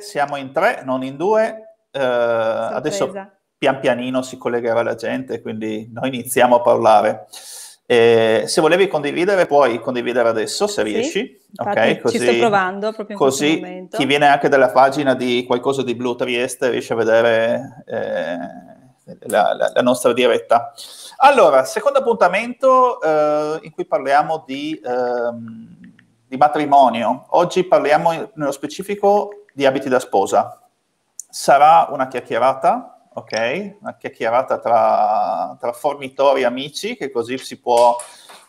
siamo in tre, non in due. Eh, adesso pian pianino si collegherà la gente, quindi noi iniziamo a parlare. Eh, se volevi condividere, puoi condividere adesso se sì, riesci. Okay, così, ci sto provando proprio in così chi viene anche dalla pagina di qualcosa di Blue Trieste riesce a vedere eh, la, la, la, nostra diretta. Allora, secondo appuntamento eh, in cui parliamo di, ehm, di matrimonio. Oggi parliamo nello specifico di abiti da sposa. Sarà una chiacchierata, ok? Una chiacchierata tra, tra fornitori e amici, che così si può,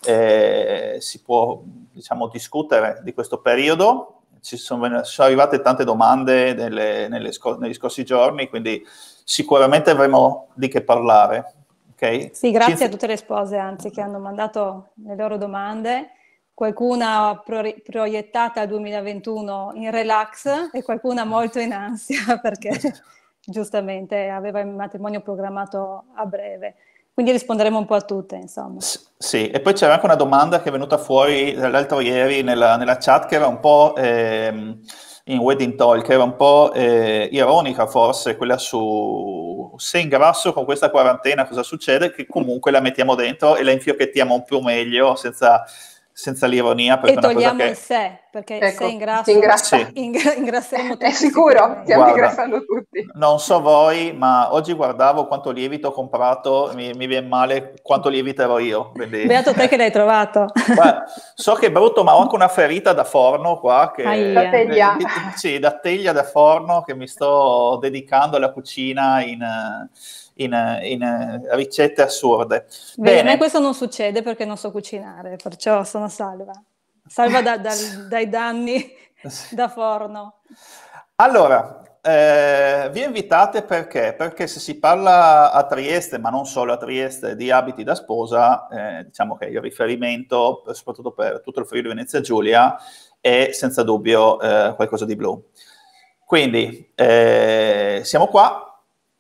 eh, si può diciamo, discutere di questo periodo. Ci sono, sono arrivate tante domande nelle, scor- negli scorsi giorni, quindi sicuramente avremo di che parlare. Okay? Sì, grazie Ci... a tutte le spose, anzi, che hanno mandato le loro domande qualcuna pro- proiettata al 2021 in relax e qualcuna molto in ansia perché giustamente aveva il matrimonio programmato a breve. Quindi risponderemo un po' a tutte, insomma. Sì, e poi c'era anche una domanda che è venuta fuori l'altro ieri nella, nella chat che era un po' ehm, in Wedding Talk, era un po' eh, ironica forse quella su se ingrasso con questa quarantena cosa succede, che comunque la mettiamo dentro e la infiocchettiamo un po' meglio senza senza l'ironia. E togliamo che... il sé, perché ecco, se ingrasso, ingrassa. sì. ingrasseremo tutti. È sicuro, stiamo ingrassando tutti. Non so voi, ma oggi guardavo quanto lievito ho comprato, mi, mi viene male quanto lievito ero io. Quindi... Beato te che l'hai trovato. Guarda, so che è brutto, ma ho anche una ferita da forno qua. Che... Da teglia. Sì, da teglia da forno che mi sto dedicando alla cucina in in, in eh, ricette assurde. Bene, Bene. questo non succede perché non so cucinare, perciò sono salva. Salva da, da, dai danni da forno. Allora, eh, vi invitate perché? Perché se si parla a Trieste, ma non solo a Trieste, di abiti da sposa, eh, diciamo che il riferimento, soprattutto per tutto il Friuli Venezia Giulia, è senza dubbio eh, qualcosa di blu. Quindi eh, siamo qua,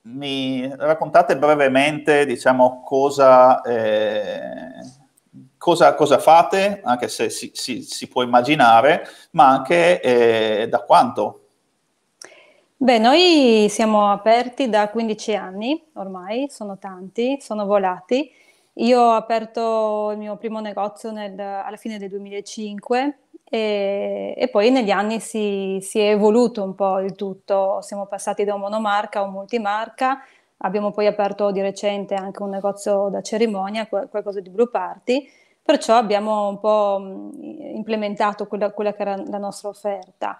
mi raccontate brevemente diciamo, cosa, eh, cosa, cosa, fate, anche se si, si, si può immaginare, ma anche eh, da quanto? Beh, noi siamo aperti da 15 anni ormai, sono tanti, sono volati. Io ho aperto il mio primo negozio nel, alla fine del 2005 e, e, poi negli anni si, si, è evoluto un po' il tutto, siamo passati da un monomarca a un multimarca, abbiamo poi aperto di recente anche un negozio da cerimonia, qualcosa di Blue Party, perciò abbiamo un po' implementato quella, quella che era la nostra offerta.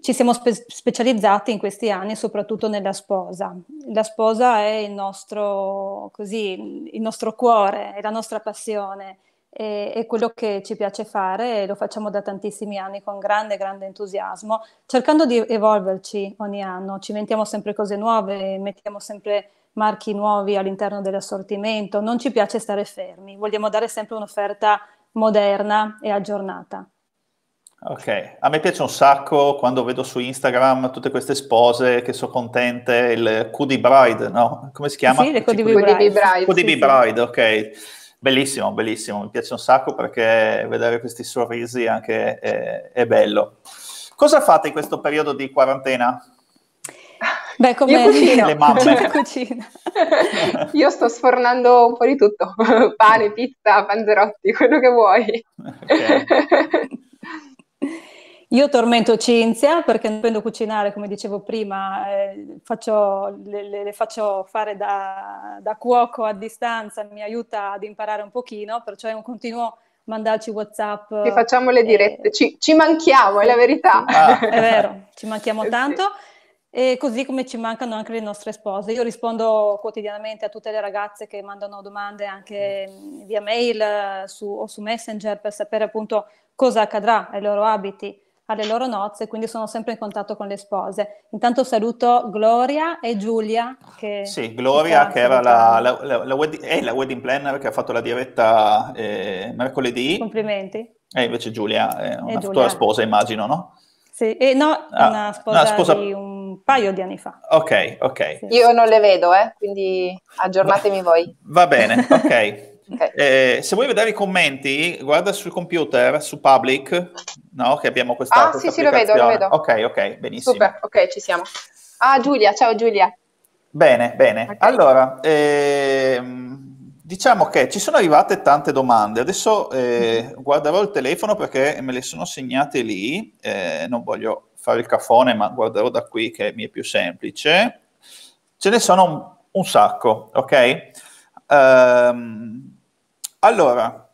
Ci siamo spe- specializzati in questi anni soprattutto nella sposa. La sposa è il nostro, così, il nostro cuore, è la nostra passione e, e, quello che ci piace fare, lo facciamo da tantissimi anni con grande, grande entusiasmo, cercando di evolverci ogni anno, ci inventiamo sempre cose nuove, mettiamo sempre marchi nuovi all'interno dell'assortimento, non ci piace stare fermi, vogliamo dare sempre un'offerta moderna e aggiornata. Ok, a me piace un sacco quando vedo su Instagram tutte queste spose che sono contente, il QD Bride, no? Come si chiama? Sì, le QDB Bride. QDB Bride, sì, sì. ok. Bellissimo, bellissimo, mi piace un sacco perché vedere questi sorrisi anche è, è bello. Cosa fate in questo periodo di quarantena? Beh, come cucino. le mamme. Io, Io sto sfornando un po' di tutto, pane, pizza, panzerotti, quello che vuoi. Okay. Io tormento Cinzia perché non prendo cucinare, come dicevo prima, eh, faccio, le, le, faccio fare da, da, cuoco a distanza, mi aiuta ad imparare un pochino, perciò è un continuo mandarci WhatsApp. Che facciamo le eh, dirette, eh, ci, ci, manchiamo, è la verità. Ah. È vero, ci manchiamo eh tanto. Sì. E così come ci mancano anche le nostre spose. Io rispondo quotidianamente a tutte le ragazze che mandano domande anche via mail eh, su, o su Messenger per sapere appunto cosa accadrà ai loro abiti alle loro nozze, quindi sono sempre in contatto con le spose. Intanto saluto Gloria e Giulia. Che sì, Gloria che era la, la, la, la, wed- eh, la, wedding planner che ha fatto la diretta eh, mercoledì. Complimenti. E invece Giulia è eh, una futura sposa, immagino, no? Sì, e no, ah, una sposa, una sposa... di un paio di anni fa. Ok, ok. Sì. Io non le vedo, eh, quindi aggiornatemi Va- voi. Va bene, ok. Okay. Eh, eh, se vuoi vedere i commenti, guarda sul computer, su Public, no? Che abbiamo questa Ah, questa sì, sì, lo vedo, lo vedo. Ok, ok, benissimo. Super, ok, ci siamo. Ah, Giulia, ciao Giulia. Bene, bene. Okay. Allora, ehm, diciamo che ci sono arrivate tante domande. Adesso eh, mm-hmm. guarderò il telefono perché me le sono segnate lì. Eh, non voglio fare il caffone, ma guarderò da qui che mi è più semplice. Ce ne sono un, un sacco, ok? Um, allora,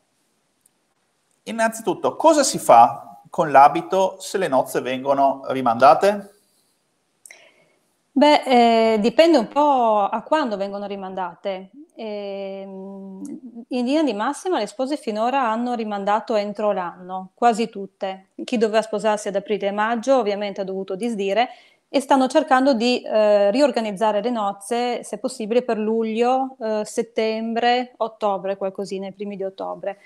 innanzitutto, cosa si fa con l'abito se le nozze vengono rimandate? Beh, eh, dipende un po' a quando vengono rimandate. Eh, in linea di massima le spose finora hanno rimandato entro l'anno, quasi tutte. Chi doveva sposarsi ad aprile e maggio ovviamente ha dovuto disdire e stanno cercando di eh, riorganizzare le nozze, se possibile, per luglio, eh, settembre, ottobre, qualcosina, i primi di ottobre.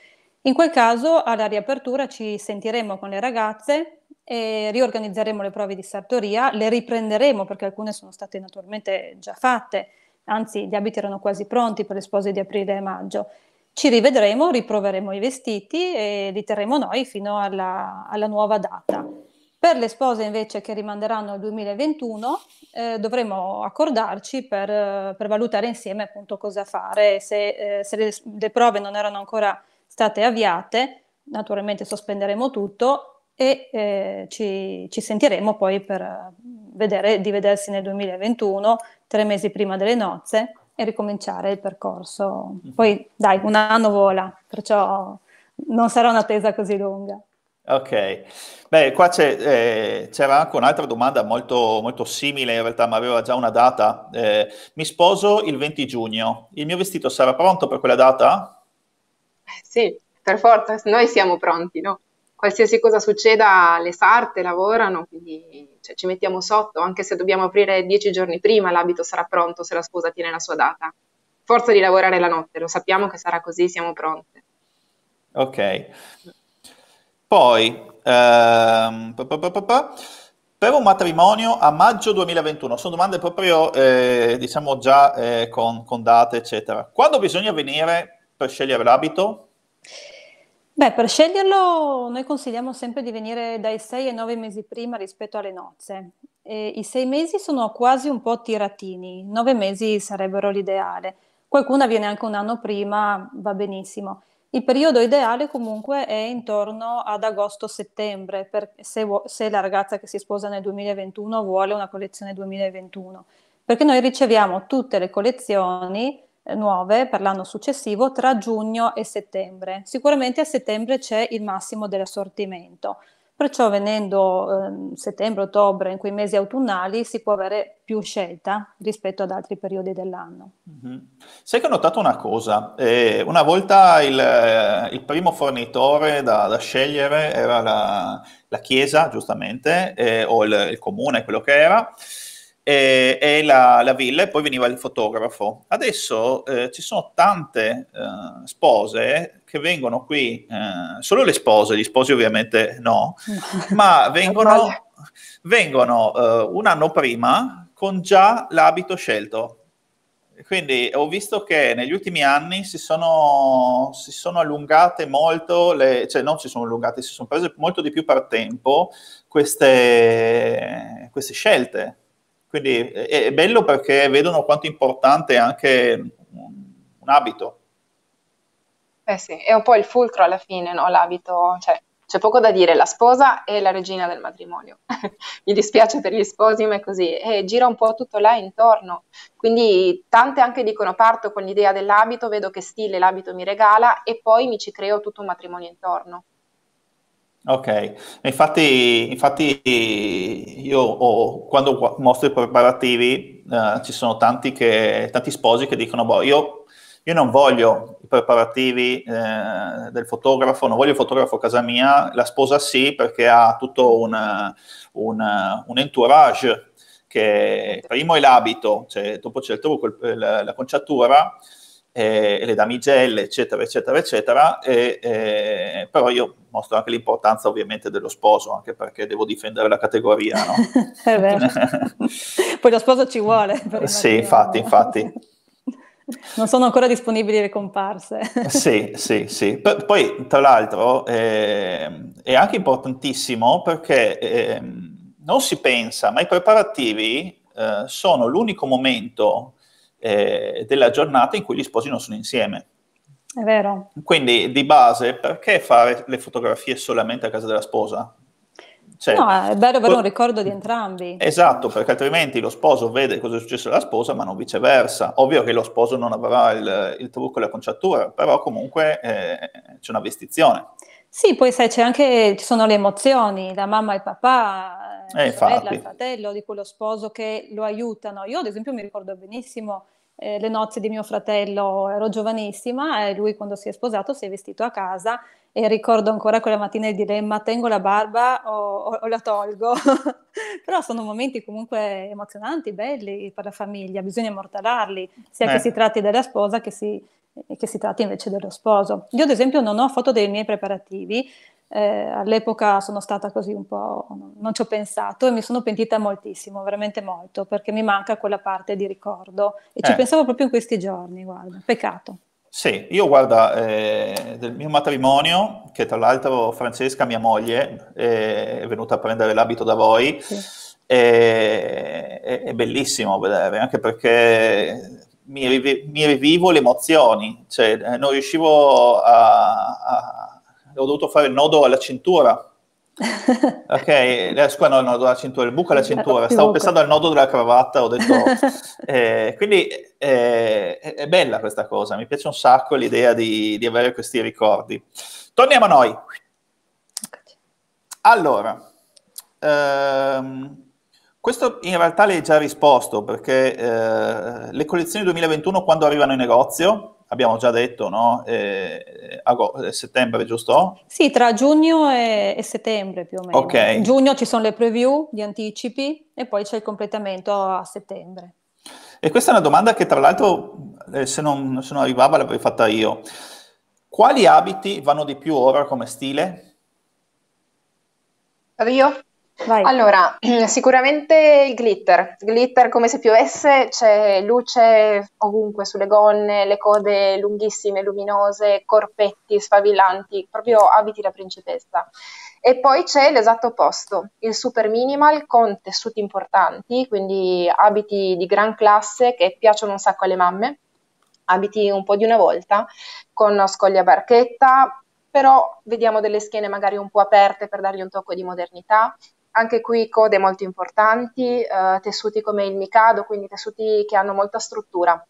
In quel caso, alla riapertura ci sentiremo con le ragazze e riorganizzeremo le prove di sartoria, le riprenderemo perché alcune sono state naturalmente già fatte, anzi gli abiti erano quasi pronti per le spose di aprile e maggio ci rivedremo, riproveremo i vestiti e li terremo noi fino alla, alla nuova data. Per le spose invece che rimanderanno al 2021 eh, dovremo accordarci per, eh, per, valutare insieme appunto cosa fare. Se, eh, se le, le, prove non erano ancora state avviate, naturalmente sospenderemo tutto e eh, ci, ci, sentiremo poi per eh, vedere di vedersi nel 2021, tre mesi prima delle nozze, e ricominciare il percorso. Mhm. Poi dai, un anno vola, perciò non sarà un'attesa così lunga. Ok, beh, qua eh, c'era anche un'altra domanda molto, molto, simile in realtà, ma aveva già una data. Eh, mi sposo il 20 giugno, il mio vestito sarà pronto per quella data? Sì, per forza, noi siamo pronti, no? Qualsiasi cosa succeda, le sarte lavorano, quindi cioè, ci mettiamo sotto, anche se dobbiamo aprire dieci giorni prima, l'abito sarà pronto se la sposa tiene la sua data. Forza di lavorare la notte, lo sappiamo che sarà così, siamo pronte. Ok. Poi, ehm, pa, pa, pa, per un matrimonio a maggio 2021, sono domande proprio, eh, diciamo, già eh, con, con date, eccetera. Quando bisogna venire per scegliere l'abito? Beh, per sceglierlo noi consigliamo sempre di venire dai 6 ai 9 mesi prima rispetto alle nozze. E I 6 mesi sono quasi un po' tiratini, 9 mesi sarebbero l'ideale. Qualcuna viene anche un anno prima, va benissimo. Il periodo ideale comunque è intorno ad agosto-settembre, per, se, se la ragazza che si sposa nel 2021 vuole una collezione 2021, perché noi riceviamo tutte le collezioni eh, nuove per l'anno successivo tra giugno e settembre. Sicuramente a settembre c'è il massimo dell'assortimento. Perciò venendo eh, settembre, ottobre, in quei mesi autunnali, si può avere più scelta rispetto ad altri periodi dell'anno. Mm-hmm. Sai che ho notato una cosa, eh, una volta il, eh, il primo fornitore da, da, scegliere era la, la chiesa, giustamente, eh, o il, il comune, quello che era, e, e la, la, villa e poi veniva il fotografo. Adesso eh, ci sono tante eh, spose che vengono qui, eh, solo le spose, gli sposi ovviamente no, ma vengono, vengono eh, un anno prima con già l'abito scelto quindi ho visto che negli ultimi anni si sono, si sono allungate molto, le, cioè non si sono allungate, si sono prese molto di più per tempo queste, queste scelte. Quindi è, eh, è bello perché vedono quanto importante è anche un, un abito. Eh sì, è un po' il fulcro alla fine, no? L'abito, cioè, c'è poco da dire, la sposa è la regina del matrimonio. Mi dispiace per gli sposi, ma è così. E gira un po' tutto là intorno. Quindi tante anche dicono parto con l'idea dell'abito, vedo che stile l'abito mi regala e poi mi ci creo tutto un matrimonio intorno. Ok, infatti, infatti io ho, quando mostro i preparativi eh, ci sono tanti, che, tanti, sposi che dicono boh, io, io non voglio i preparativi eh, del fotografo, non voglio il fotografo a casa mia, la sposa sì perché ha tutto un, un, un entourage che primo è l'abito, cioè, dopo c'è il trucco, la, la conciatura, eh, le damigelle, eccetera, eccetera, eccetera, e, eh, però io mostro anche l'importanza ovviamente dello sposo, anche perché devo difendere la categoria, no? È vero. Poi lo sposo ci vuole. Sì, infatti, infatti. Non sono ancora disponibili le comparse. sì, sì, sì. P- poi, tra l'altro, eh, è anche importantissimo perché ehm, non si pensa, ma i preparativi eh, sono l'unico momento eh, della giornata in cui gli sposi non sono insieme. È vero. Quindi di base, perché fare le fotografie solamente a casa della sposa? Cioè, no, è bello avere un ricordo di entrambi. Esatto, perché altrimenti lo sposo vede cosa è successo alla sposa, ma non viceversa. Ovvio che lo sposo non avrà il, il trucco e la conciatura, però comunque eh, c'è una vestizione. Sì, poi sai, c'è anche, ci sono le emozioni, la mamma e il papà, eh, la eh, sorella, il fratello di quello sposo che lo aiutano. Io ad esempio mi ricordo benissimo eh, le nozze di mio fratello, ero giovanissima e lui quando si è sposato si è vestito a casa e ricordo ancora quella mattina il dilemma tengo la barba o, o la tolgo però sono momenti comunque emozionanti belli per la famiglia bisogna immortalarli sia eh. che si tratti della sposa che si, che si, tratti invece dello sposo io ad esempio non ho foto dei miei preparativi eh, all'epoca sono stata così un po' non ci ho pensato e mi sono pentita moltissimo veramente molto perché mi manca quella parte di ricordo e eh. ci pensavo proprio in questi giorni guarda peccato sì, io guarda, eh, del mio matrimonio, che tra l'altro Francesca, mia moglie, eh, è venuta a prendere l'abito da voi, sì. eh, è, è, bellissimo vedere, anche perché mi, rive, mi rivivo le emozioni, cioè eh, non riuscivo a, a... ho dovuto fare il nodo alla cintura ok, la, eh, scusa, no, il nodo della cintura, il buco è la cintura. Stavo pensando al nodo della cravatta, ho detto. eh, quindi eh, è, bella questa cosa, mi piace un sacco l'idea di, di avere questi ricordi. Torniamo a noi. Allora, ehm, questo in realtà le hai già risposto perché eh, le collezioni 2021 quando arrivano in negozio abbiamo già detto, no? Eh, eh agosto, eh, settembre, giusto? Sì, tra giugno e, e, settembre più o meno. Ok. In giugno ci sono le preview di anticipi e poi c'è il completamento a settembre. E questa è una domanda che tra l'altro, eh, se, non, se non arrivava, l'avrei fatta io. Quali abiti vanno di più ora come stile? Io? Vai. Allora, sicuramente il glitter, glitter come se piovesse, c'è luce ovunque sulle gonne, le code lunghissime, luminose, corpetti sfavillanti, proprio abiti da principessa. E poi c'è l'esatto opposto, il super minimal con tessuti importanti, quindi abiti di gran classe che piacciono un sacco alle mamme, abiti un po' di una volta, con scoglia barchetta, però vediamo delle schiene magari un po' aperte per dargli un tocco di modernità, anche qui code molto importanti, eh, tessuti come il Mikado, quindi tessuti che hanno molta struttura.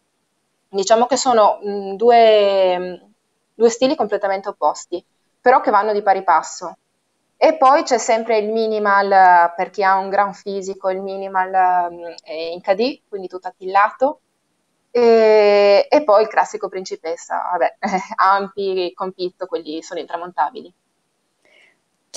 Diciamo che sono mh, mm, due, mm, due stili completamente opposti, però che vanno di pari passo. E poi c'è sempre il minimal eh, per chi ha un gran fisico, il minimal eh, mm, in KD, quindi tutto attillato. E, e poi il classico principessa, vabbè, ampi, compito, quelli sono intramontabili.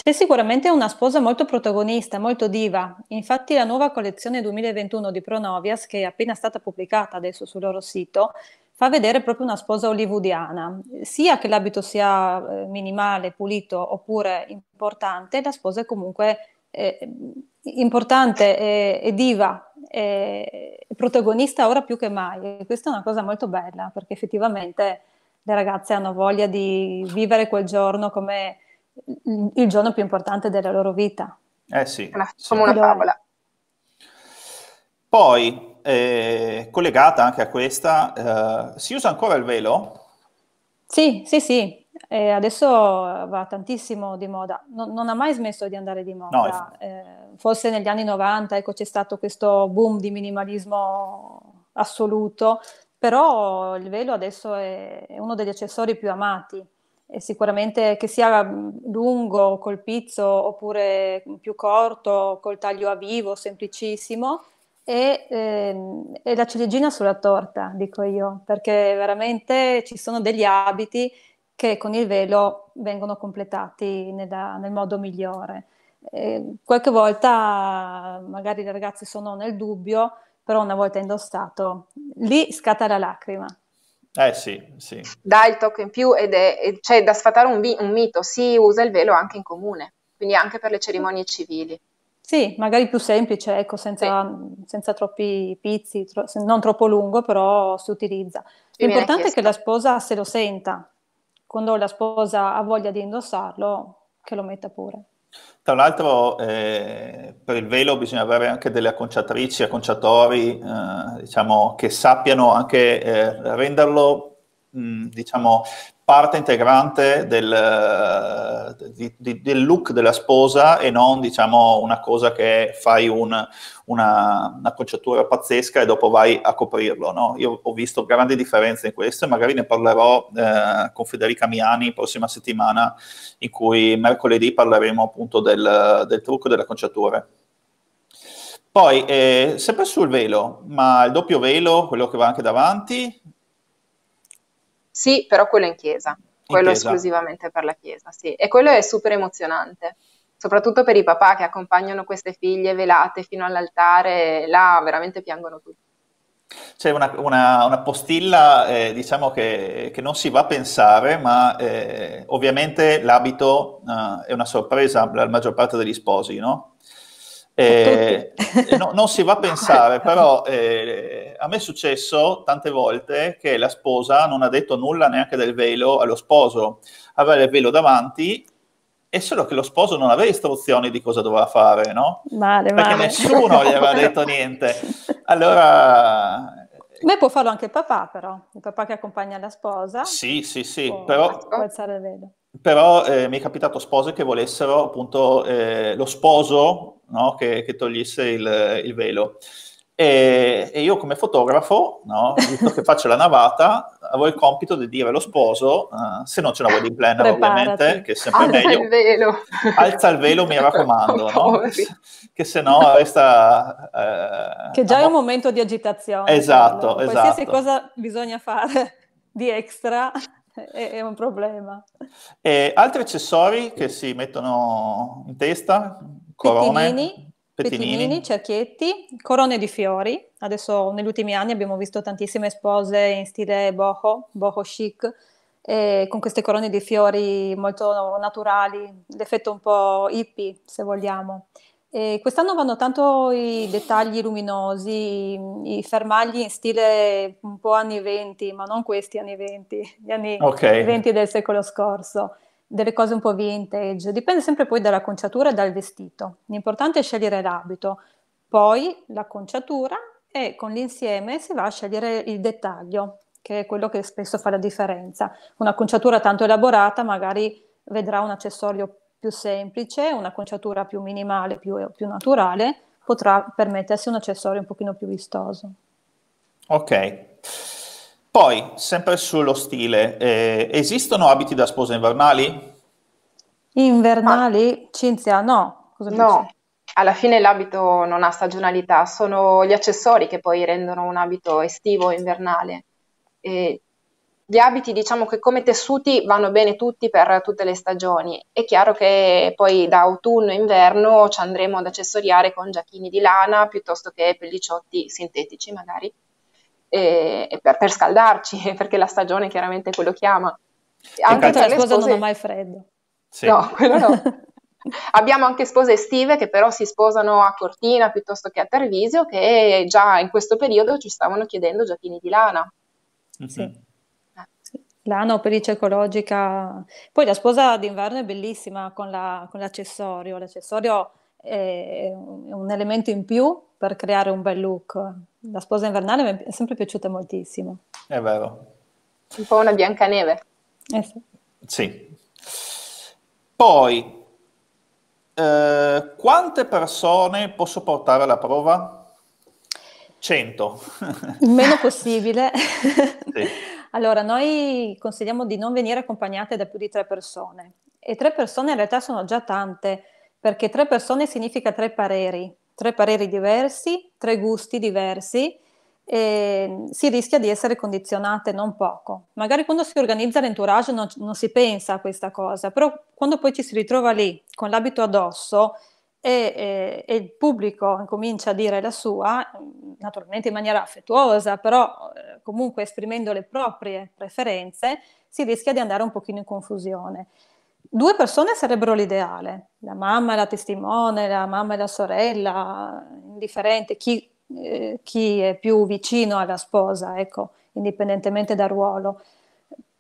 Sei sicuramente una sposa molto protagonista, molto diva. Infatti la nuova collezione 2021 di Pronovias, che è appena stata pubblicata adesso sul loro sito, fa vedere proprio una sposa hollywoodiana. Sia che l'abito sia eh, minimale, pulito oppure importante, la sposa è comunque eh, importante e, e diva, e, e protagonista ora più che mai. E questa è una cosa molto bella perché effettivamente le ragazze hanno voglia di vivere quel giorno come il giorno più importante della loro vita. Eh sì. Una, sì. Come una favola. Poi, eh, collegata anche a questa, eh, si usa ancora il velo? Sì, sì, sì. Eh, adesso va tantissimo di moda, non, non, ha mai smesso di andare di moda. No, eh, forse negli anni 90 ecco, c'è stato questo boom di minimalismo assoluto, però il velo adesso è, è uno degli accessori più amati sicuramente che sia lungo col pizzo oppure più corto col taglio a vivo, semplicissimo, e, ehm, e, la ciliegina sulla torta, dico io, perché veramente ci sono degli abiti che con il velo vengono completati nella, nel modo migliore. E ehm, qualche volta magari i ragazzi sono nel dubbio, però una volta indossato, lì scatta la lacrima eh sì, sì. Dà il tocco in più ed è, cioè, da sfatare un, un mito, si usa il velo anche in comune, quindi anche per le cerimonie civili. Sì, magari più semplice, ecco, senza, sì. senza troppi pizzi, tro- non troppo lungo, però si utilizza. L'importante è che la sposa se lo senta. Quando la sposa ha voglia di indossarlo, che lo metta pure. Tra l'altro eh, per il velo bisogna avere anche delle acconciatrici, acconciatori, eh, diciamo, che sappiano anche eh, renderlo, mh, diciamo, parte integrante del, di, di, del, look della sposa e non diciamo una cosa che fai un, una, una conciatura pazzesca e dopo vai a coprirlo. No? Io ho visto grandi differenze in questo e magari ne parlerò eh, con Federica Miani prossima settimana in cui mercoledì parleremo appunto del, del trucco della conciatura. Poi, eh, sempre sul velo, ma il doppio velo, quello che va anche davanti, sì, però quello in chiesa, quello in chiesa. esclusivamente per la chiesa, sì. E quello è super emozionante, soprattutto per i papà che accompagnano queste figlie velate fino all'altare, là veramente piangono tutti. C'è una, una, una postilla, eh, diciamo che, che, non si va a pensare, ma eh, ovviamente l'abito eh, è una sorpresa per la maggior parte degli sposi, no? Eh, eh, no, non si va a pensare, però eh, a me è successo tante volte che la sposa non ha detto nulla neanche del velo allo sposo, aveva il velo davanti e solo che lo sposo non aveva istruzioni di cosa doveva fare, no? Male, Perché male. nessuno gli aveva detto niente. Allora... Eh, Beh, può farlo anche il papà, però, il papà che accompagna la sposa. Sì, sì, sì, può, però... Può alzare il velo. Però eh, mi è capitato spose che volessero appunto eh, lo sposo no? che, che, togliesse il, il velo. E, e, io come fotografo, no? visto che faccio la navata, avevo il compito di dire allo sposo, uh, se non c'è una wedding planner Preparati. ovviamente, che è sempre alza meglio, il velo. alza il velo mi raccomando, no? che se no resta... Eh, che già è un momento di agitazione. Esatto, esatto. Qualsiasi cosa bisogna fare di extra è, un problema. E altri accessori che si mettono in testa corone, pettinini, pettinini. pettinini, cerchietti, corone di fiori. Adesso negli ultimi anni abbiamo visto tantissime spose in stile boho, boho chic, eh, con queste corone di fiori molto naturali, l'effetto un po' hippie se vogliamo. E quest'anno vanno tanto i dettagli luminosi, i, i, fermagli in stile un po' anni 20, ma non questi anni 20, gli anni okay. 20 del secolo scorso delle cose un po' vintage, dipende sempre poi dall'acconciatura e dal vestito. L'importante è scegliere l'abito, poi l'acconciatura e con l'insieme si va a scegliere il dettaglio, che è quello che spesso fa la differenza. Un'acconciatura tanto elaborata magari vedrà un accessorio più semplice, un'acconciatura più minimale, più, più naturale, potrà permettersi un accessorio un pochino più vistoso. Ok. Poi, sempre sullo stile, eh, esistono abiti da sposa invernali? Invernali? Ah. Cinzia, no. Cosa no, dici? alla fine l'abito non ha stagionalità, sono gli accessori che poi rendono un abito estivo o invernale. E gli abiti, diciamo che come tessuti vanno bene tutti per tutte le stagioni. È chiaro che poi da autunno e inverno ci andremo ad accessoriare con giacchini di lana piuttosto che pellicciotti sintetici magari e, e per, per, scaldarci, perché la stagione chiaramente quello che ama. Anche per le spose... non ha mai freddo. Sì. No, quello no. Abbiamo anche spose estive che però si sposano a Cortina piuttosto che a Tarvisio, che già in questo periodo ci stavano chiedendo giacchini di lana. Mhm. Eh. Sì. Lana o pelliccia ecologica. Poi la sposa d'inverno è bellissima con, la, con l'accessorio. L'accessorio è un elemento in più per creare un bel look. La sposa invernale mi è sempre piaciuta moltissimo. È vero. Un po' una biancaneve. Eh sì. sì. Poi, eh, quante persone posso portare alla prova? 100. Il meno possibile. sì. Allora, noi consigliamo di non venire accompagnate da più di tre persone. E tre persone in realtà sono già tante, perché tre persone significa tre pareri, tre pareri diversi, tre gusti diversi, e si rischia di essere condizionate non poco. Magari quando si organizza l'entourage non, non si pensa a questa cosa, però quando poi ci si ritrova lì con l'abito addosso e, e, e il pubblico incomincia a dire la sua, naturalmente in maniera affettuosa, però eh, comunque esprimendo le proprie preferenze, si rischia di andare un pochino in confusione due persone sarebbero l'ideale, la mamma e la testimone, la mamma e la sorella, indifferente, chi, eh, chi è più vicino alla sposa, ecco, indipendentemente dal ruolo.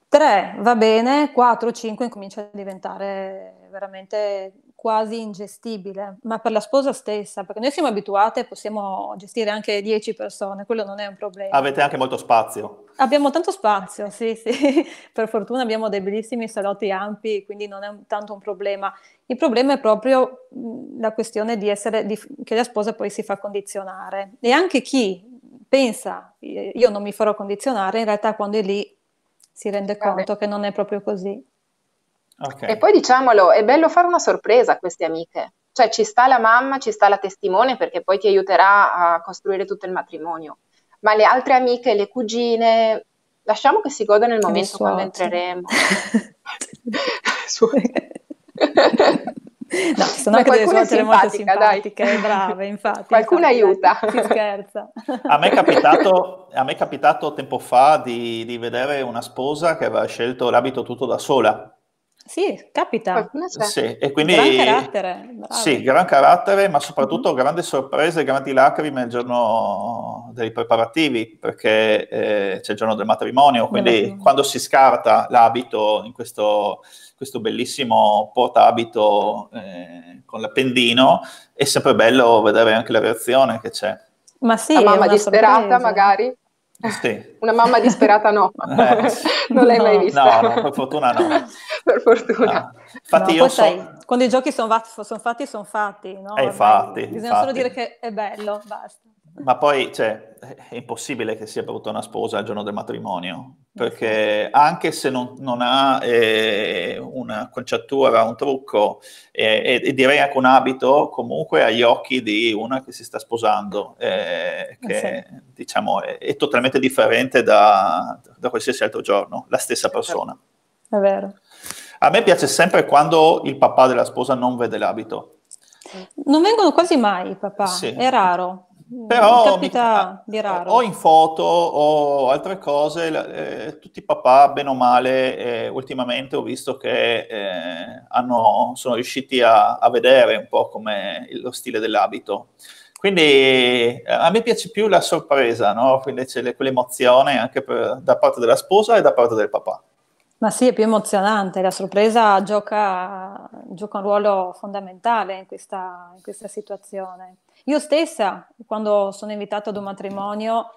Tre va bene, quattro, cinque incomincia a diventare veramente quasi ingestibile, ma per la sposa stessa, perché noi siamo abituate, possiamo gestire anche 10 persone, quello non è un problema. Avete anche molto spazio. Abbiamo tanto spazio, sì, sì. per fortuna abbiamo dei bellissimi salotti ampi, quindi non è un, tanto un problema. Il problema è proprio la questione di essere, di, che la sposa poi si fa condizionare. E anche chi pensa, io non mi farò condizionare, in realtà quando è lì si rende Vabbè. conto che non è proprio così. Okay. E poi diciamolo, è bello fare una sorpresa a queste amiche. Cioè ci sta la mamma, ci sta la testimone perché poi ti aiuterà a costruire tutto il matrimonio. Ma le altre amiche, le cugine, lasciamo che si godano il momento quando entreremo. No, sono Ma anche delle suocere molto simpatiche, dai. brave, infatti. Qualcuno aiuta. Eh, si scherza. A me, capitato, a me è capitato, tempo fa di, di vedere una sposa che aveva scelto l'abito tutto da sola sì, capita. Sì, e quindi, gran carattere. Bravo. Sì, gran carattere, ma soprattutto mm-hmm. grande sorpresa e grandi lacrime il giorno dei preparativi, perché eh, c'è il giorno del matrimonio, quindi Bellissimo. quando si scarta l'abito in questo, questo bellissimo portabito eh, con l'appendino, è sempre bello vedere anche la reazione che c'è. Ma sì, la mamma disperata sorpresa. magari. Sì. Una mamma disperata no, eh, non l'hai no. mai vista. No, no, per fortuna no. per fortuna. Ah, infatti io so... Sei, quando i giochi sono, sono fatti, sono fatti, no? eh, infatti, Bisogna infatti. solo dire che è bello, basta. Ma poi cioè, è impossibile che sia brutta una sposa al giorno del matrimonio, perché anche se non, non ha eh, una conciatura, un trucco eh, e, direi anche un abito, comunque agli occhi di una che si sta sposando, eh, che eh, sì. diciamo è, è, totalmente differente da, da, qualsiasi altro giorno, la stessa certo. persona. È vero. A me piace sempre quando il papà della sposa non vede l'abito. Non vengono quasi mai, i papà, sì. è raro. Però capita mi, di eh, raro. O in foto o altre cose, eh, tutti i papà, bene o male, eh, ultimamente ho visto che eh, hanno, sono riusciti a, a, vedere un po' come lo stile dell'abito. Quindi eh, a me piace più la sorpresa, no? Quindi c'è le, quell'emozione anche per, da parte della sposa e da parte del papà. Ma sì, è più emozionante, la sorpresa gioca, gioca un ruolo fondamentale in questa, in questa situazione. Io stessa, quando sono invitata ad un matrimonio,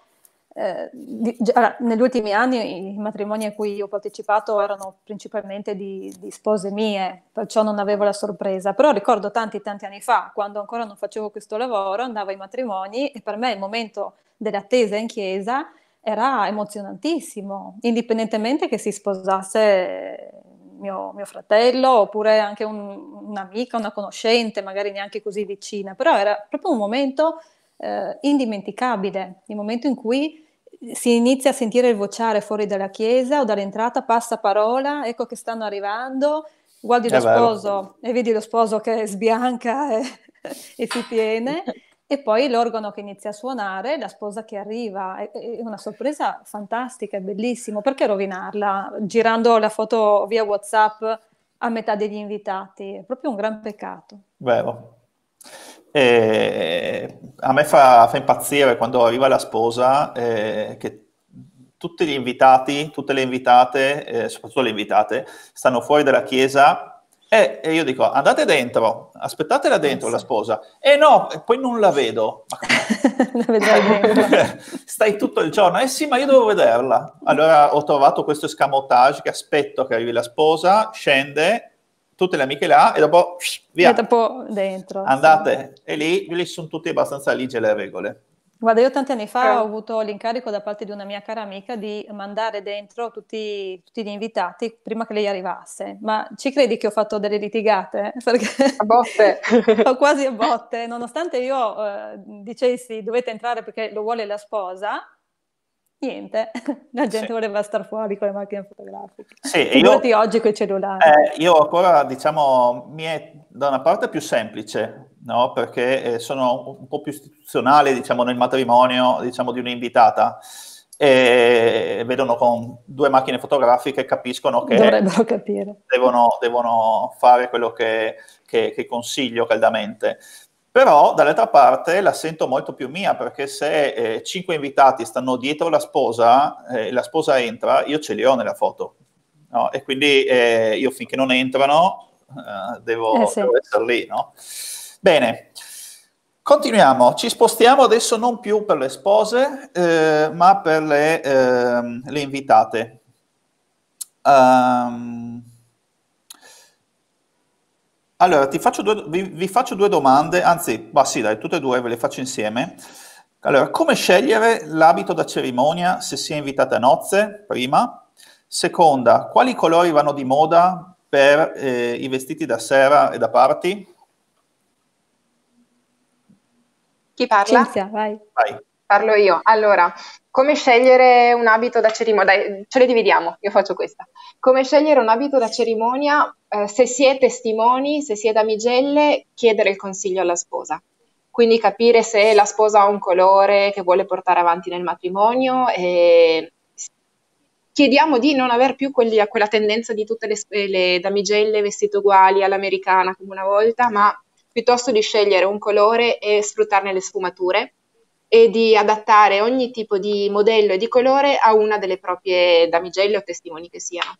eh, di, allora, negli ultimi anni i matrimoni a cui ho partecipato erano principalmente di, di, spose mie, perciò non avevo la sorpresa. Però ricordo tanti, tanti anni fa, quando ancora non facevo questo lavoro, andavo ai matrimoni e per me il momento dell'attesa in chiesa era emozionantissimo, indipendentemente che si sposasse mio, mio fratello oppure anche un, un'amica, una conoscente, magari neanche così vicina, però era proprio un momento eh, indimenticabile, il momento in cui si inizia a sentire il vociare fuori dalla chiesa o dall'entrata, passa parola, ecco che stanno arrivando, guardi È lo vero. Eh sposo e vedi lo sposo che sbianca e, e si tiene e poi l'organo che inizia a suonare, la sposa che arriva, è, una sorpresa fantastica, è bellissimo. Perché rovinarla girando la foto via WhatsApp a metà degli invitati? È proprio un gran peccato. Vero. E a me fa, fa, impazzire quando arriva la sposa eh, che tutti gli invitati, tutte le invitate, eh, soprattutto le invitate, stanno fuori dalla chiesa e, e io dico, andate dentro, aspettatela dentro la sposa. E no, poi non la vedo. la Stai tutto il giorno. Eh sì, ma io devo vederla. Allora ho trovato questo escamotage che aspetto che arrivi la sposa, scende, tutte le amiche là e dopo via. E dopo dentro. Andate. Sì. E lì, lì sono tutti abbastanza ligi le regole. Guarda, io tanti anni fa eh. ho avuto l'incarico da parte di una mia cara amica di mandare dentro tutti, tutti, gli invitati prima che lei arrivasse, ma ci credi che ho fatto delle litigate? Perché a botte. ho quasi a botte, nonostante io eh, dicessi dovete entrare perché lo vuole la sposa, niente, la gente sì. voleva star fuori con le macchine fotografiche. Sì, Figurati io, oggi con i cellulari. Eh, io ancora, diciamo, mi è da una parte più semplice no? perché eh, sono un po' più istituzionali diciamo, nel matrimonio diciamo, di un'invitata e vedono con due macchine fotografiche e capiscono che dovrebbero capire devono, devono fare quello che, che, che, consiglio caldamente però dall'altra parte la sento molto più mia perché se eh, cinque invitati stanno dietro la sposa eh, la sposa entra io ce li ho nella foto no? e quindi eh, io finché non entrano eh, devo, eh sì. devo essere lì no? Bene, continuiamo, ci spostiamo adesso non più per le spose, eh, ma per le, eh, le invitate. Um, allora, faccio due, vi, vi, faccio due domande, anzi, ma sì, dai, tutte e due ve le faccio insieme. Allora, come scegliere l'abito da cerimonia se si è invitata a nozze, prima? Seconda, quali colori vanno di moda per eh, i vestiti da sera e da party? Chi parla? Cinzia, vai. vai. Parlo io. Allora, come scegliere un abito da cerimonia? Dai, ce le dividiamo, io faccio questa. Come scegliere un abito da cerimonia? Eh, se si è testimoni, se si è damigelle, chiedere il consiglio alla sposa. Quindi capire se la sposa ha un colore che vuole portare avanti nel matrimonio e chiediamo di non aver più quelli, quella tendenza di tutte le, le damigelle vestite uguali all'americana come una volta, ma piuttosto di scegliere un colore e sfruttarne le sfumature e di adattare ogni tipo di modello e di colore a una delle proprie damigelle o testimoni che siano.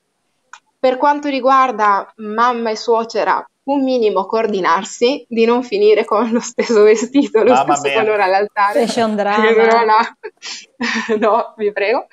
Per quanto riguarda mamma e suocera, un minimo coordinarsi di non finire con lo stesso vestito, lo ah, stesso vabbè. colore all'altare. Fashion drama. No, no, vi prego.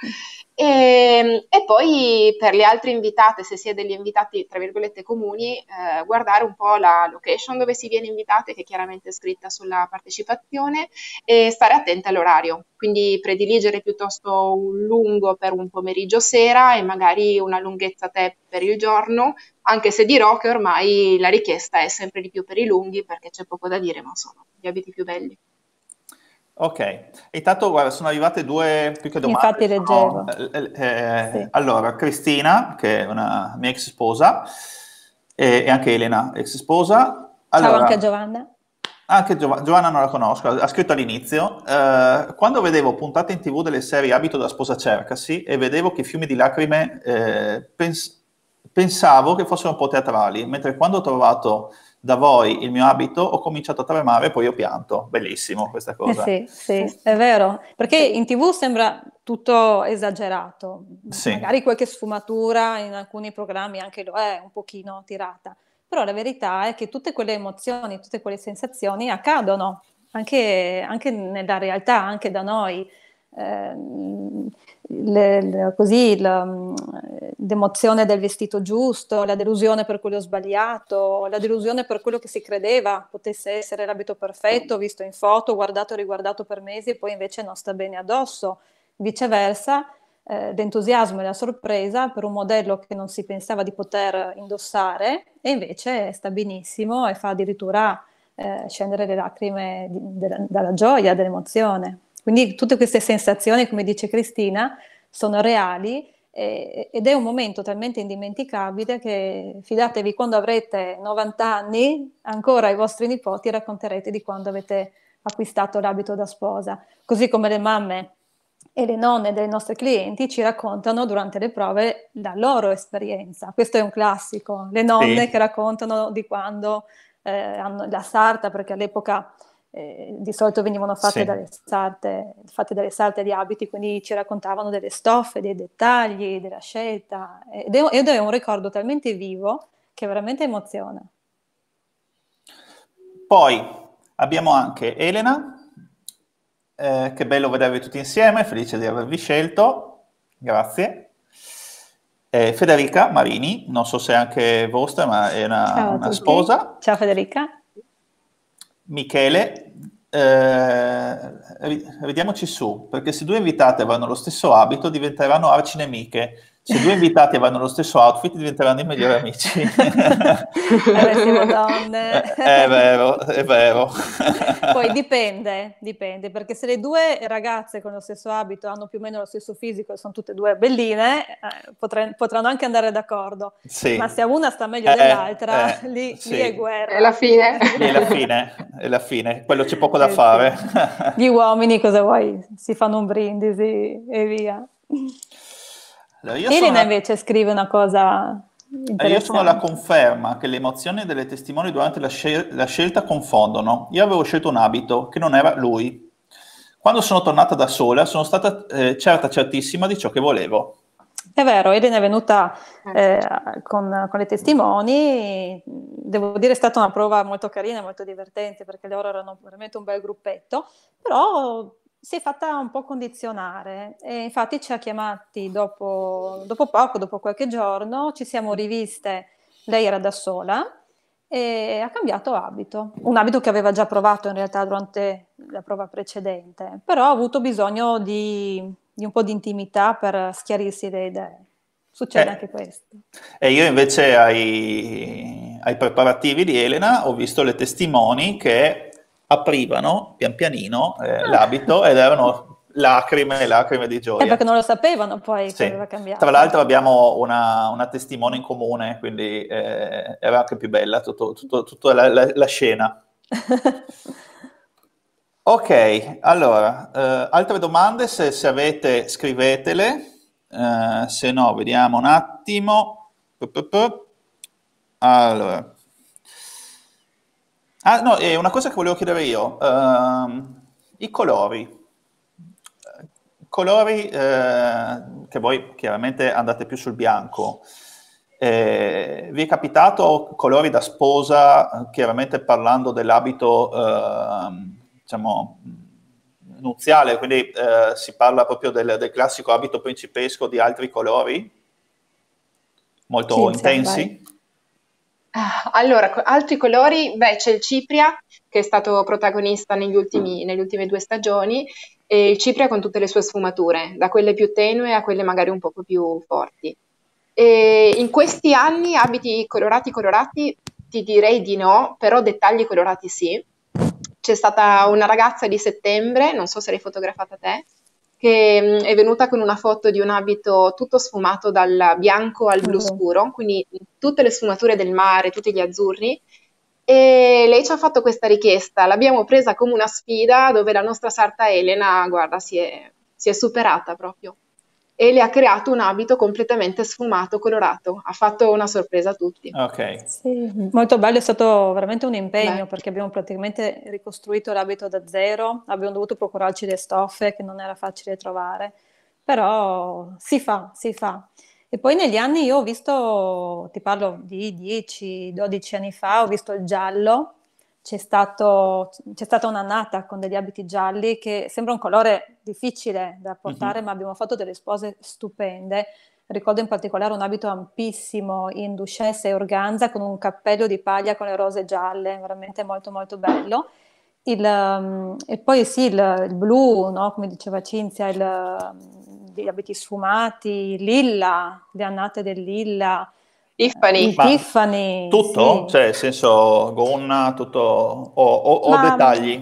E, ehm, e, poi per le altre invitate, se si è degli invitati tra virgolette comuni, eh, guardare un po' la location dove si viene invitate, che è chiaramente è scritta sulla partecipazione, e stare attenti all'orario. Quindi prediligere piuttosto un lungo per un pomeriggio sera e magari una lunghezza te per il giorno, anche se dirò che ormai la richiesta è sempre di più per i lunghi perché c'è poco da dire, ma sono gli abiti più belli. Ok, intanto guarda, sono arrivate due più che domande. Infatti leggevo. No, oh, eh, eh, sì. Allora, Cristina, che è una mia ex sposa, e, e anche Elena, ex sposa. Allora, Ciao anche Giovanna. Anche Giov- Giovanna non la conosco, ha scritto all'inizio. Eh, quando vedevo puntate in tv delle serie Abito da sposa cercasi e vedevo che fiumi di lacrime, eh, pens- pensavo che fossero un po' teatrali, mentre quando ho trovato da voi il mio abito, ho cominciato a tremare e poi ho pianto. Bellissimo questa eh cosa. Eh sì, sì, è vero, perché in tv sembra tutto esagerato, sì. magari qualche sfumatura in alcuni programmi anche lo è un pochino tirata, però la verità è che tutte quelle emozioni, tutte quelle sensazioni accadono anche, anche nella realtà, anche da noi. Eh, le, le, così, la, mm, l'emozione del vestito giusto, la delusione per quello sbagliato, la delusione per quello che si credeva potesse essere l'abito perfetto, visto in foto, guardato e riguardato per mesi e poi invece non sta bene addosso. Viceversa, eh, l'entusiasmo e la sorpresa per un modello che non si pensava di poter indossare e invece sta benissimo e fa addirittura eh, scendere le lacrime di, de, dalla gioia, dell'emozione. Quindi tutte queste sensazioni, come dice Cristina, sono reali eh, ed è un momento talmente indimenticabile che fidatevi quando avrete 90 anni, ancora i vostri nipoti racconterete di quando avete acquistato l'abito da sposa, così come le mamme e le nonne dei nostri clienti ci raccontano durante le prove la loro esperienza. Questo è un classico, le nonne sì. che raccontano di quando eh, hanno la sarta, perché all'epoca eh, di solito venivano fatte, sì. dalle sarte, fatte dalle sarte di abiti, quindi ci raccontavano delle stoffe, dei dettagli, della scelta, ed è, ed è un ricordo talmente vivo che veramente emoziona. Poi abbiamo anche Elena, eh, che bello vedervi tutti insieme, felice di avervi scelto, grazie. Eh, Federica Marini, non so se è anche vostra, ma è una, una sposa. Ciao Federica. Michele, eh, vediamoci su, perché se due invitate vanno lo stesso abito diventeranno arci nemiche se due invitati avranno lo stesso outfit diventeranno i migliori amici. donne. Eh, è vero, è vero. Poi dipende, dipende, perché se le due ragazze con lo stesso abito hanno più o meno lo stesso fisico e sono tutte e due belline, eh, potre, potranno anche andare d'accordo. Sì. Ma se una sta meglio eh, dell'altra, eh, lì, sì. lì, è guerra. È la fine. Lì è la fine, è la fine. Quello c'è poco da eh, fare. Gli uomini cosa vuoi? Si fanno un brindisi e via. Allora, Elena sono... invece scrive una cosa eh, io sono la conferma che le emozioni delle testimoni durante la, scel- la, scelta confondono. Io avevo scelto un abito che non era lui. Quando sono tornata da sola sono stata eh, certa, certissima di ciò che volevo. È vero, Elena è venuta eh, eh con, con, le testimoni, devo dire è stata una prova molto carina, molto divertente perché loro erano veramente un bel gruppetto, però si è fatta un po' condizionare e infatti ci ha chiamati dopo, dopo poco, dopo qualche giorno, ci siamo riviste, lei era da sola e ha cambiato abito, un abito che aveva già provato in realtà durante la prova precedente, però ha avuto bisogno di, di un po' di intimità per schiarirsi le idee. Succede eh, anche questo. E io invece ai, ai preparativi di Elena ho visto le testimoni che aprivano pian pianino eh, ah. l'abito ed erano lacrime e lacrime di gioia. Eh, perché non lo sapevano poi sì. aveva cambiato. Tra l'altro abbiamo una, una testimone in comune, quindi eh, era anche più bella tutto, tutto, tutta la, la, la scena. ok, allora, eh, altre domande? Se, se avete scrivetele, eh, se no vediamo un attimo. Allora, Ah, no, e una cosa che volevo chiedere io, uh, i colori. Colori uh, che voi chiaramente andate più sul bianco. Eh, vi è capitato colori da sposa, chiaramente parlando dell'abito, uh, diciamo, nuziale, quindi eh, si parla proprio del, del classico abito principesco di altri colori? molto Cinzia, intensi. Allora, altri colori, beh, c'è il Cipria che è stato protagonista negli ultimi, mm. nelle ultime due stagioni, e il Cipria con tutte le sue sfumature, da quelle più tenue a quelle magari un po' più forti. E in questi anni abiti colorati colorati ti direi di no, però dettagli colorati sì. C'è stata una ragazza di settembre, non so se l'hai fotografata te, che mm, è venuta con una foto di un abito tutto sfumato dal bianco al blu mm-hmm. scuro, quindi tutte le sfumature del mare, tutti gli azzurri. E lei ci ha fatto questa richiesta, l'abbiamo presa come una sfida dove la nostra sarta Elena, guarda, si è, si è superata proprio e le ha creato un abito completamente sfumato, colorato. Ha fatto una sorpresa a tutti. Ok. Sì, molto bello, è stato veramente un impegno Beh. perché abbiamo praticamente ricostruito l'abito da zero, abbiamo dovuto procurarci le stoffe che non era facile trovare, però si fa, si fa. E poi negli anni io ho visto, ti parlo di 10-12 anni fa, ho visto il giallo c'è, stato, c'è, stata un'annata con degli abiti gialli che sembra un colore difficile da portare, mm-hmm. ma abbiamo fatto delle spose stupende. Ricordo in particolare un abito ampissimo in duchesse e organza con un cappello di paglia con le rose gialle, veramente molto molto bello. Il, um, e poi sì, il, il blu, no? come diceva Cinzia, il, um, gli abiti sfumati, lilla, le annate del lilla, Tiffany. Tiffany. Tutto? Sì. Cioè, nel senso, gonna, tutto? O, o, o dettagli?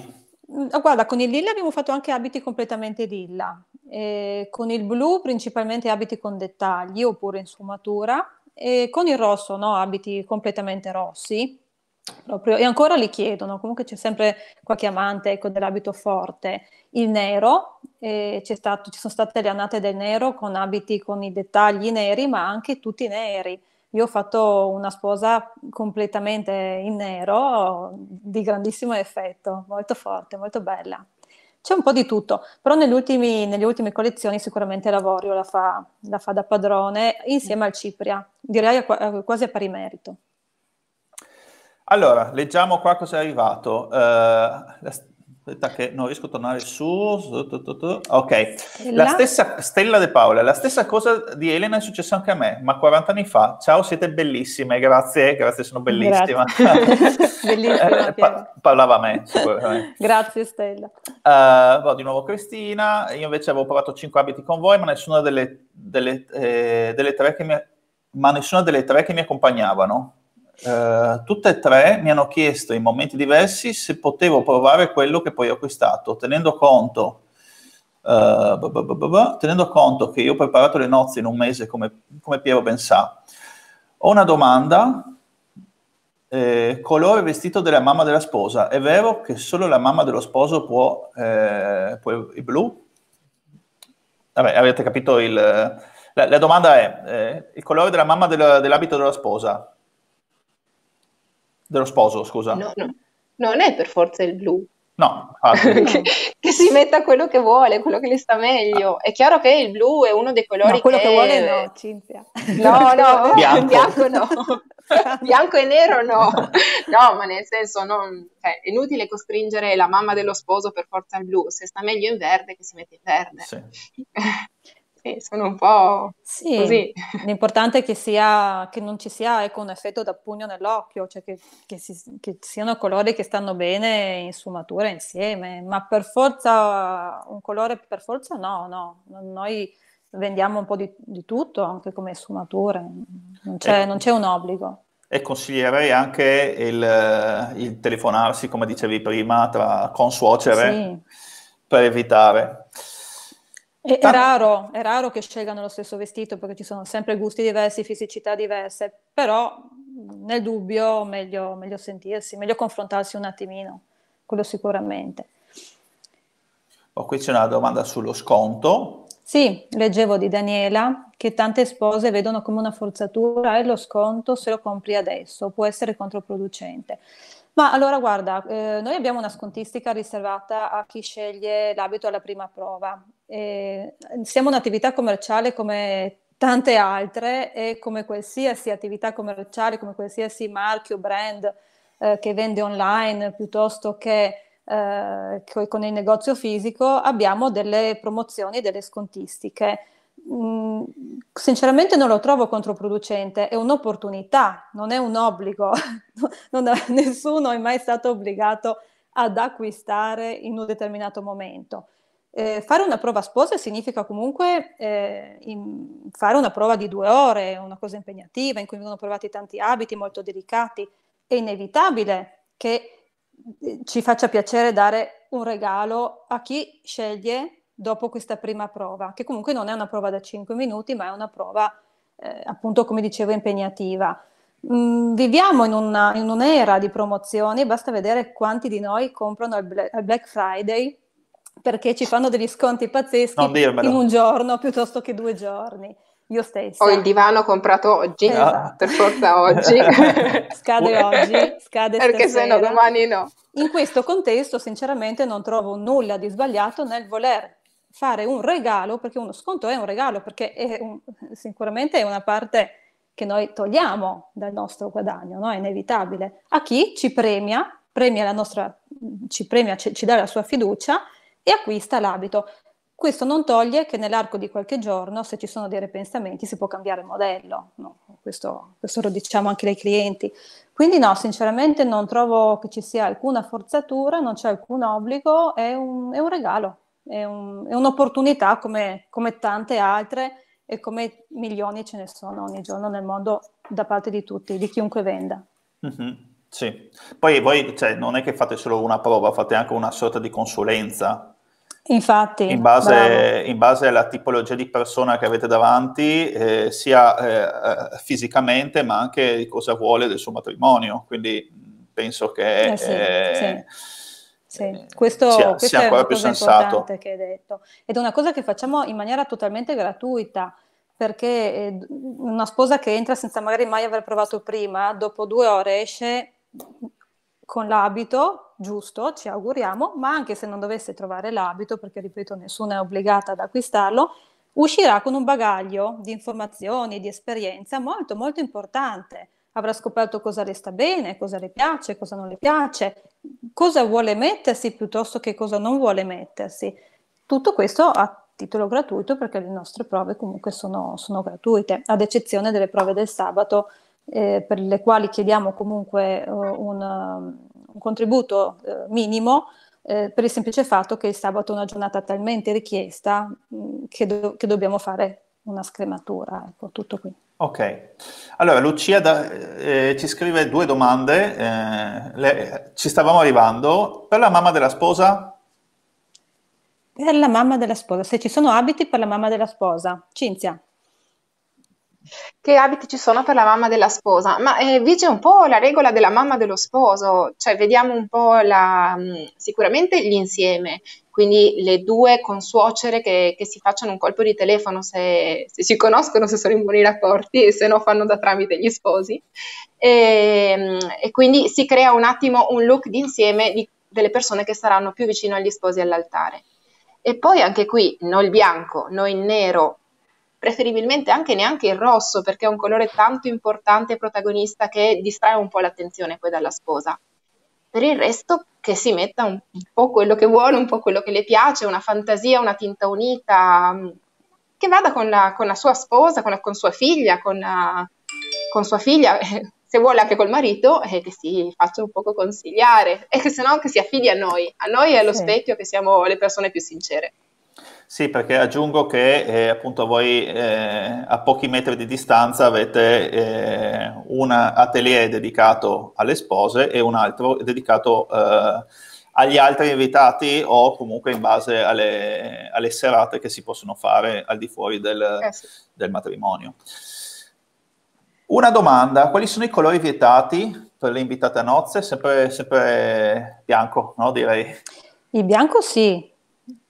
Mm, oh, guarda, con il lilla abbiamo fatto anche abiti completamente lilla. Eh, con il blu principalmente abiti con dettagli oppure in sfumatura. E con il rosso, no, abiti completamente rossi, Proprio. e ancora li chiedono, comunque c'è sempre qualche amante ecco, dell'abito forte. Il nero, eh, stato, ci sono state le annate del nero con abiti con i dettagli neri, ma anche tutti neri. Io ho fatto una sposa completamente in nero, di grandissimo effetto, molto forte, molto bella. C'è un po' di tutto, però ultimi, nelle ultime collezioni sicuramente Lavorio la fa, la fa da padrone insieme al Cipria, direi a, quasi a pari merito. Allora, leggiamo qua cosa è arrivato. Uh, la, Aspetta che non riesco a tornare su. Ok, stella. la stessa Stella De Paola, la stessa cosa di Elena è successa anche a me, ma 40 anni fa. Ciao, siete bellissime, grazie, grazie, sono bellissima. Grazie. bellissima eh, pa- parlava a me. grazie Stella. Uh, eh, vado di nuovo Cristina, io invece avevo provato 5 abiti con voi, ma nessuna delle, delle, eh, delle, tre, che mi, ma nessuna delle tre che mi accompagnavano. Eh, tutte e tre mi hanno chiesto in momenti diversi se potevo provare quello che poi ho acquistato, tenendo conto, eh, b -b -b tenendo conto che io ho preparato le nozze in un mese come, come Piero ben sa. Ho una domanda, eh, colore vestito della mamma della sposa, è vero che solo la mamma dello sposo può, eh, può il blu? Vabbè, avete capito il... La, la domanda è, eh, il colore della mamma del, dell'abito della sposa dello sposo, scusa. No, no. Non è per forza il blu. No, che, che, si metta quello che vuole, quello che gli sta meglio. Ah. È chiaro che il blu è uno dei colori no, quello che... che vuole no, Cinzia. No, no, bianco. bianco no. bianco e nero no. No, ma nel senso non... cioè, è inutile costringere la mamma dello sposo per forza al blu. Se sta meglio in verde che si mette in verde. Sì sì, sono un po' sì, così. L'importante è che, sia, che non ci sia ecco, un effetto da pugno nell'occhio, cioè che, che, si, che, siano colori che stanno bene in sfumatura insieme, ma per forza un colore per forza no, no. Noi vendiamo un po' di, di tutto anche come sfumature, non c'è, eh. non c'è un obbligo e consiglierei anche il, il, telefonarsi, come dicevi prima, tra consuocere sì. per evitare. È, è, raro, è, raro, che scelgano lo stesso vestito perché ci sono sempre gusti diversi, fisicità diverse, però nel dubbio meglio, meglio sentirsi, meglio confrontarsi un attimino, quello sicuramente. Oh, qui c'è una domanda sullo sconto. Sì, leggevo di Daniela che tante spose vedono come una forzatura e lo sconto se lo compri adesso può essere controproducente. Ma allora guarda, eh, noi abbiamo una scontistica riservata a chi sceglie l'abito alla prima prova. Eh, siamo un'attività commerciale come tante altre e come qualsiasi attività commerciale, come qualsiasi marchio, brand eh, che vende online piuttosto che eh, con il negozio fisico, abbiamo delle promozioni, e delle scontistiche mh, mm, sinceramente non lo trovo controproducente, è un'opportunità, non è un obbligo, è, nessuno è mai stato obbligato ad acquistare in un determinato momento. Eh, fare una prova sposa significa comunque eh, in, fare una prova di due ore, una cosa impegnativa in cui vengono provati tanti abiti molto delicati. È inevitabile che eh, ci faccia piacere dare un regalo a chi sceglie dopo questa prima prova, che comunque non è una prova da 5 minuti, ma è una prova, eh, appunto, come dicevo, impegnativa. Mm, viviamo in, una, in, un'era di promozioni, basta vedere quanti di noi comprano al, Bla- al Black Friday perché ci fanno degli sconti pazzeschi in un giorno piuttosto che due giorni. Io stessa. Ho il divano comprato oggi, esatto. per forza oggi. scade oggi, scade Perché se no domani no. In questo contesto, sinceramente, non trovo nulla di sbagliato nel voler fare un regalo, perché uno sconto è un regalo, perché è un, sicuramente è una parte che noi togliamo dal nostro guadagno, no? è inevitabile, a chi ci premia, premia la nostra, ci, premia, ci, ci dà la sua fiducia e acquista l'abito. Questo non toglie che nell'arco di qualche giorno, se ci sono dei repensamenti, si può cambiare modello. No, questo, questo, lo diciamo anche ai clienti. Quindi no, sinceramente non trovo che ci sia alcuna forzatura, non c'è alcun obbligo, è un, è un regalo è, un, è un'opportunità come, come tante altre e come milioni ce ne sono ogni giorno nel mondo da parte di tutti, di chiunque venda. Mm-hmm. Sì, poi voi cioè, non è che fate solo una prova, fate anche una sorta di consulenza. Infatti, in base, in base alla tipologia di persona che avete davanti, eh, sia eh, eh fisicamente ma anche di cosa vuole del suo matrimonio. Quindi mm, penso che eh sì, eh, sì. Sì, eh, questo, sia, questo sia è una cosa importante che hai detto. Ed è una cosa che facciamo in maniera totalmente gratuita, perché eh, una sposa che entra senza magari mai aver provato prima, dopo due ore esce con l'abito giusto, ci auguriamo, ma anche se non dovesse trovare l'abito, perché ripeto, nessuna è obbligata ad acquistarlo, uscirà con un bagaglio di informazioni, di esperienza molto molto importante avrà scoperto cosa le sta bene, cosa le piace, cosa non le piace cosa vuole mettersi piuttosto che cosa non vuole mettersi. Tutto questo a titolo gratuito perché le nostre prove comunque sono, sono gratuite, ad eccezione delle prove del sabato eh, per le quali chiediamo comunque eh, un, um, un, contributo eh, minimo eh, per il semplice fatto che il sabato è una giornata talmente richiesta mh, mm, che, do- che, dobbiamo fare una scrematura, ecco tutto qui. Ok, allora Lucia da, eh, eh, ci scrive due domande, eh, le, ci stavamo arrivando, per la mamma della sposa? Per la mamma della sposa, se ci sono abiti per la mamma della sposa. Cinzia. Che abiti ci sono per la mamma della sposa? Ma eh, vige un po' la regola della mamma dello sposo, cioè vediamo un po' la, mm, sicuramente l'insieme, quindi le due consuocere che, che si facciano un colpo di telefono se, se, si conoscono, se sono in buoni rapporti e se no fanno da tramite gli sposi. E, ehm, e quindi si crea un attimo un look d'insieme di, delle persone che saranno più vicino agli sposi all'altare. E poi anche qui, noi il bianco, noi il nero, preferibilmente anche neanche il rosso, perché è un colore tanto importante e protagonista che distrae un po' l'attenzione poi dalla sposa. Per il resto che si metta un po' quello che vuole, un po' quello che le piace, una fantasia, una tinta unita, mm, che vada con la, con la sua sposa, con, la, con sua figlia, con, la, eh, con sua figlia, eh, se vuole anche col marito, eh, che si faccia un poco consigliare e che se no che si affidi a noi, a noi e allo sì. specchio che siamo le persone più sincere. Sì, perché aggiungo che eh, appunto voi eh, a pochi metri di distanza avete eh, un atelier dedicato alle spose e un altro dedicato eh, agli altri invitati o comunque in base alle, alle, serate che si possono fare al di fuori del, eh, sì. del matrimonio. Una domanda, quali sono i colori vietati per le invitate a nozze? Sempre, sempre bianco, no? Direi. Il bianco sì,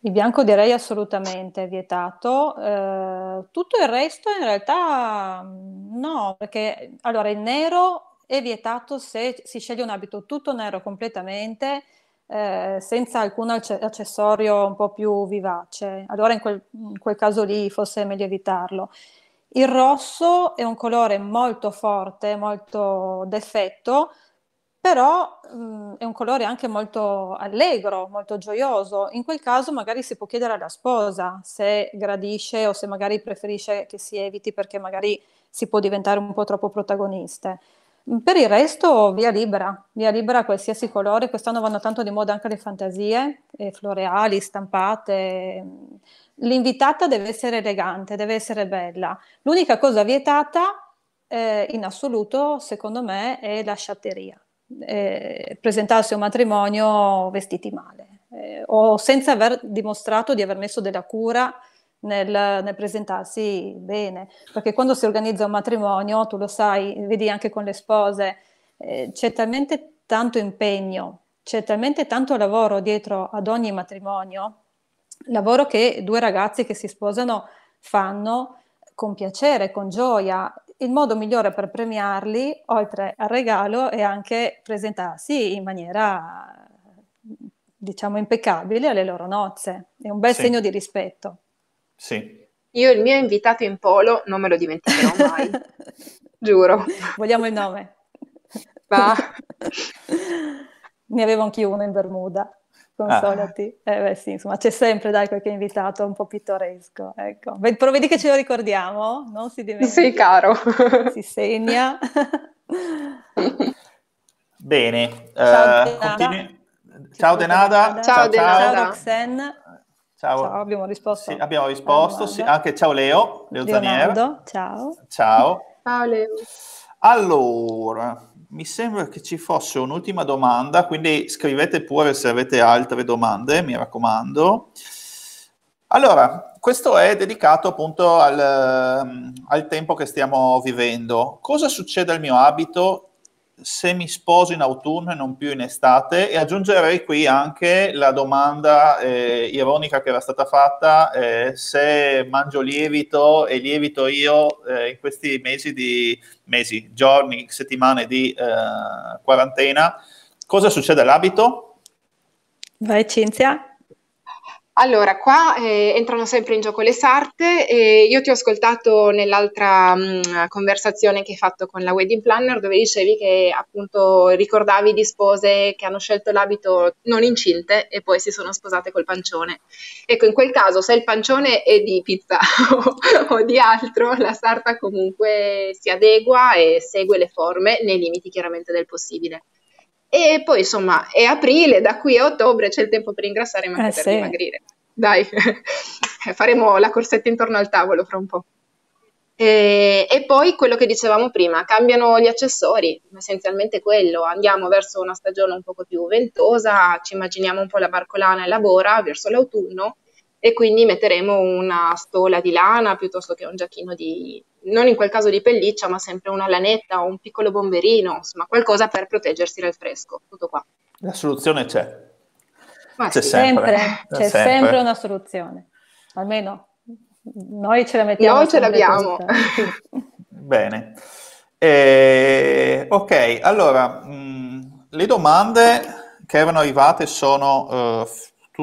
il bianco direi assolutamente vietato, eh, tutto il resto in realtà mm, no, perché allora il nero è vietato se si sceglie un abito tutto nero completamente, eh, senza alcun accessorio un po' più vivace, allora in quel, in quel caso lì forse è meglio evitarlo. Il rosso è un colore molto forte, molto d'effetto, però mh, mhmm, è un colore anche molto allegro, molto gioioso. In quel caso magari si può chiedere alla sposa se gradisce o se magari preferisce che si eviti perché magari si può diventare un po' troppo protagoniste. Mhmm, per il resto via libera, via libera qualsiasi colore, quest'anno vanno tanto di moda anche le fantasie, eh, floreali, stampate. Mhmm, l'invitata deve essere elegante, deve essere bella. L'unica cosa vietata eh, in assoluto, secondo me, è la sciatteria eh, presentarsi a un matrimonio vestiti male eh, o senza aver dimostrato di aver messo della cura nel, nel, presentarsi bene, perché quando si organizza un matrimonio, tu lo sai, vedi anche con le spose, eh, c'è talmente tanto impegno, c'è talmente tanto lavoro dietro ad ogni matrimonio, lavoro che due ragazzi che si sposano fanno con piacere, con gioia il modo migliore per premiarli, oltre al regalo, è anche presentarsi in maniera, diciamo, impeccabile alle loro nozze. È un bel sì. segno di rispetto. Sì. Io il mio invitato in polo non me lo dimenticherò mai, giuro. Vogliamo il nome? Va. ne avevo anch'io uno in Bermuda. Consolati. Ah. Eh beh sì, insomma, c'è sempre dai qualche invitato un po' pittoresco, ecco. Però vedi che ce lo ricordiamo, non si dimentica. Sì, caro. si segna. Bene. Ciao, eh, Denada. Ciao, Denada. Ciao, ciao, Denada. Ciao. ciao. abbiamo risposto. Sì, abbiamo risposto, sì. Anche ciao Leo, Leo Leonardo, Zanier. Ciao. Ciao. Ciao Leo. Allora, mi sembra che ci fosse un'ultima domanda, quindi scrivete pure se avete altre domande, mi raccomando. Allora, questo è dedicato appunto al, ehm, al tempo che stiamo vivendo. Cosa succede al mio abito se mi sposo in autunno e non più in estate e aggiungerei qui anche la domanda eh, ironica che era stata fatta eh, se mangio lievito e lievito io eh, in questi mesi di mesi, giorni, settimane di eh, quarantena cosa succede all'abito? Vai Cinzia allora, qua eh, entrano sempre in gioco le sarte. E io ti ho ascoltato nell'altra mh, mm, conversazione che hai fatto con la wedding planner dove dicevi che appunto ricordavi di spose che hanno scelto l'abito non incinte e poi si sono sposate col pancione. Ecco, in quel caso se il pancione è di pizza o, o di altro, la sarta comunque si adegua e segue le forme nei limiti chiaramente del possibile. E poi insomma è aprile, da qui a ottobre c'è il tempo per ingrassare e magari eh, per sì. dimagrire. Dai, faremo la corsetta intorno al tavolo fra un po'. E, e, poi quello che dicevamo prima, cambiano gli accessori, essenzialmente quello, andiamo verso una stagione un poco più ventosa, ci immaginiamo un po' la barcolana e la bora verso l'autunno e quindi metteremo una stola di lana piuttosto che un giacchino di, non in quel caso di pelliccia, ma sempre una lanetta o un piccolo bomberino, insomma qualcosa per proteggersi dal fresco. Tutto qua. La soluzione c'è. Ma c'è, sì, sempre. c'è sempre. sempre. una soluzione, almeno noi ce la mettiamo. Noi ce l'abbiamo. Bene. Eh, ok, allora mh, mm, le domande che erano arrivate sono... Uh,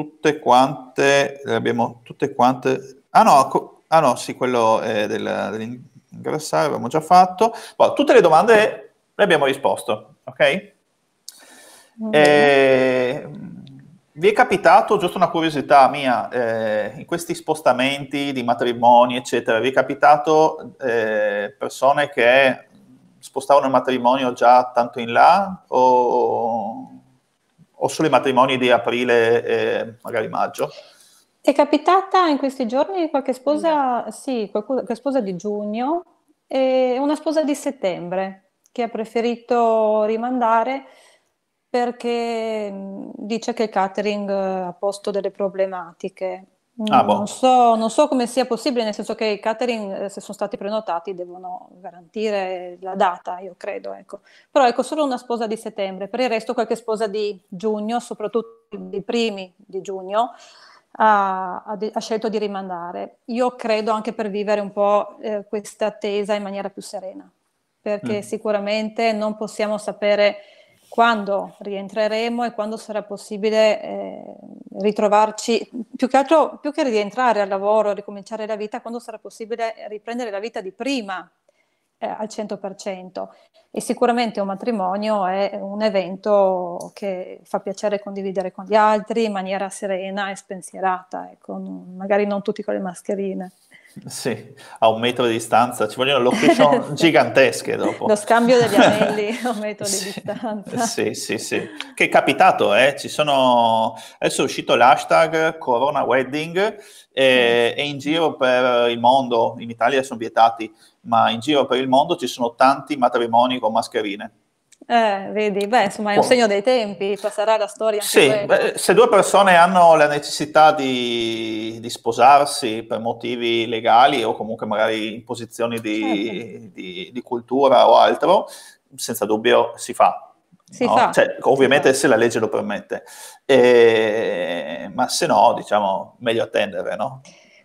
tutte quante, eh, abbiamo tutte quante, ah no, co... ah no sì, quello eh, del, dell'ingressare l'abbiamo già fatto, Poi, boh, tutte le domande le abbiamo risposto, ok? Mm. E... Eh, vi è capitato, giusto una curiosità mia, eh, in questi spostamenti di matrimoni, eccetera, vi è capitato eh, persone che spostavano il matrimonio già tanto in là o o sulle matrimoni di aprile e magari maggio. è capitata in questi giorni qualche sposa, sì, qualche sposa di giugno e una sposa di settembre che ha preferito rimandare perché dice che il catering ha posto delle problematiche. Mm, ah, boh. non, so, non, so, come sia possibile, nel senso che i catering, eh, se sono stati prenotati, devono garantire la data, io credo. Ecco. Però ecco, solo una sposa di settembre, per il resto qualche sposa di giugno, soprattutto i primi di giugno, ha, ha, ha, scelto di rimandare. Io credo anche per vivere un po' eh, questa attesa in maniera più serena, perché mm. sicuramente non possiamo sapere quando rientreremo e quando sarà possibile eh, ritrovarci, più che altro, più che rientrare al lavoro, ricominciare la vita, quando sarà possibile riprendere la vita di prima eh, al 100%. E sicuramente un matrimonio è un evento che fa piacere condividere con gli altri in maniera serena e spensierata, ecco, magari non tutti con le mascherine. Sì, a un metro di distanza, ci vogliono location gigantesche dopo. Lo scambio degli anelli a un metro sì, di distanza. Sì, sì, sì. Che è capitato, eh? Ci sono... Adesso è uscito l'hashtag Corona Wedding e, eh, mm. e in giro per il mondo, in Italia sono vietati, ma in giro per il mondo ci sono tanti matrimoni con mascherine. Eh, vedi, beh, insomma è un segno dei tempi, passerà la storia. Sì, beh, se due persone hanno la necessità di, di, sposarsi per motivi legali o comunque magari in posizioni di, certo. di, di cultura o altro, senza dubbio si fa. Si no? fa. Cioè, ovviamente se la legge lo permette, e, ma se no, diciamo, meglio attendere, no?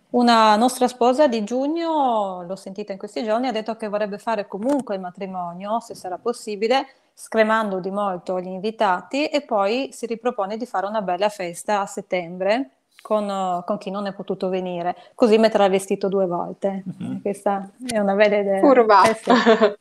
Una nostra sposa di giugno, l'ho sentita in questi giorni, ha detto che vorrebbe fare comunque il matrimonio, se sarà possibile, scremando di molto gli invitati e poi si ripropone di fare una bella festa a settembre con, eh, con chi non è potuto venire, così metterà vestito due volte. Mm-hmm. Questa è una bella idea. Curva. Eh,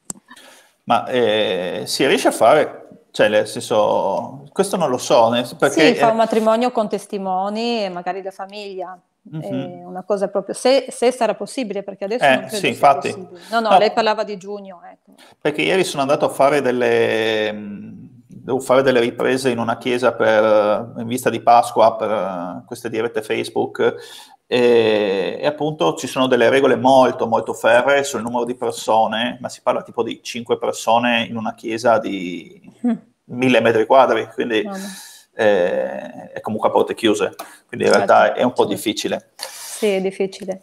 Ma eh, si riesce a fare cioè, nel senso, questo non lo so. Perché, sì, fa un matrimonio con testimoni e magari la famiglia, Mm-hmm. Eh, una cosa proprio, se, se, sarà possibile, perché adesso eh, non credo sì, infatti. Possibile. No, no, no, lei parlava di giugno. Ecco. Perché ieri sono andato a fare delle, mm, devo fare delle riprese in una chiesa per, eh, in vista di Pasqua per eh, queste dirette Facebook e, e, appunto ci sono delle regole molto molto ferree sul numero di persone, ma si parla tipo di 5 persone in una chiesa di mm. mille metri quadri, quindi... no eh, è comunque a porte chiuse, quindi in certo, realtà è un po' difficile. Sì, è difficile.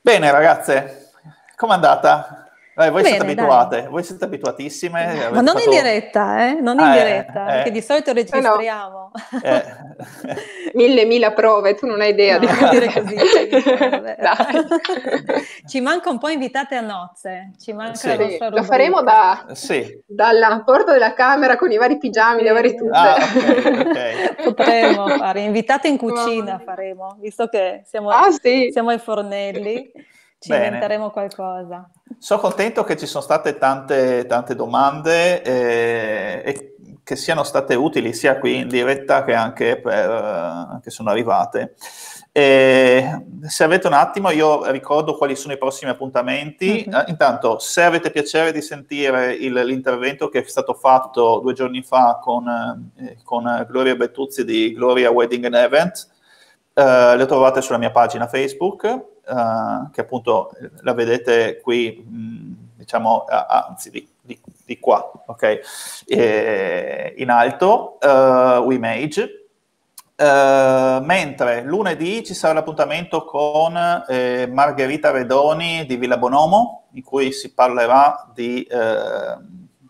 Bene ragazze, com'è andata? Eh, voi, Bene, siete abituate, dai. voi siete abituatissime. Ma non fatto... in diretta, eh? Non in ah, eh, diretta, eh, perché di solito registriamo. Eh no. Eh. Mille, mila prove, tu non hai idea no, di non dire così. Cioè, ci manca un po' invitate a nozze, ci manca sì. la sì, Lo faremo da, sì. dalla porta della camera con i vari pigiami, le varie tute. Ah, okay, okay. Potremmo fare, invitate in cucina faremo, visto che siamo, ah, sì. siamo ai fornelli. Ci Bene. inventeremo qualcosa. Sono contento che ci sono state tante, tante domande e, eh, e, che siano state utili sia qui in diretta che anche per, eh, che sono arrivate. E se avete un attimo, io ricordo quali sono i prossimi appuntamenti. Mm-hmm. Intanto, se avete piacere di sentire il, l'intervento che è stato fatto due giorni fa con, eh, con Gloria Bettuzzi di Gloria Wedding and Event, eh, lo trovate sulla mia pagina Facebook uh, che appunto eh, la vedete qui, mh, diciamo, a, anzi di, di, di, qua, ok? E, in alto, uh, eh, WeMage. Uh, mentre lunedì ci sarà l'appuntamento con eh, Margherita Redoni di Villa Bonomo, in cui si parlerà di, eh,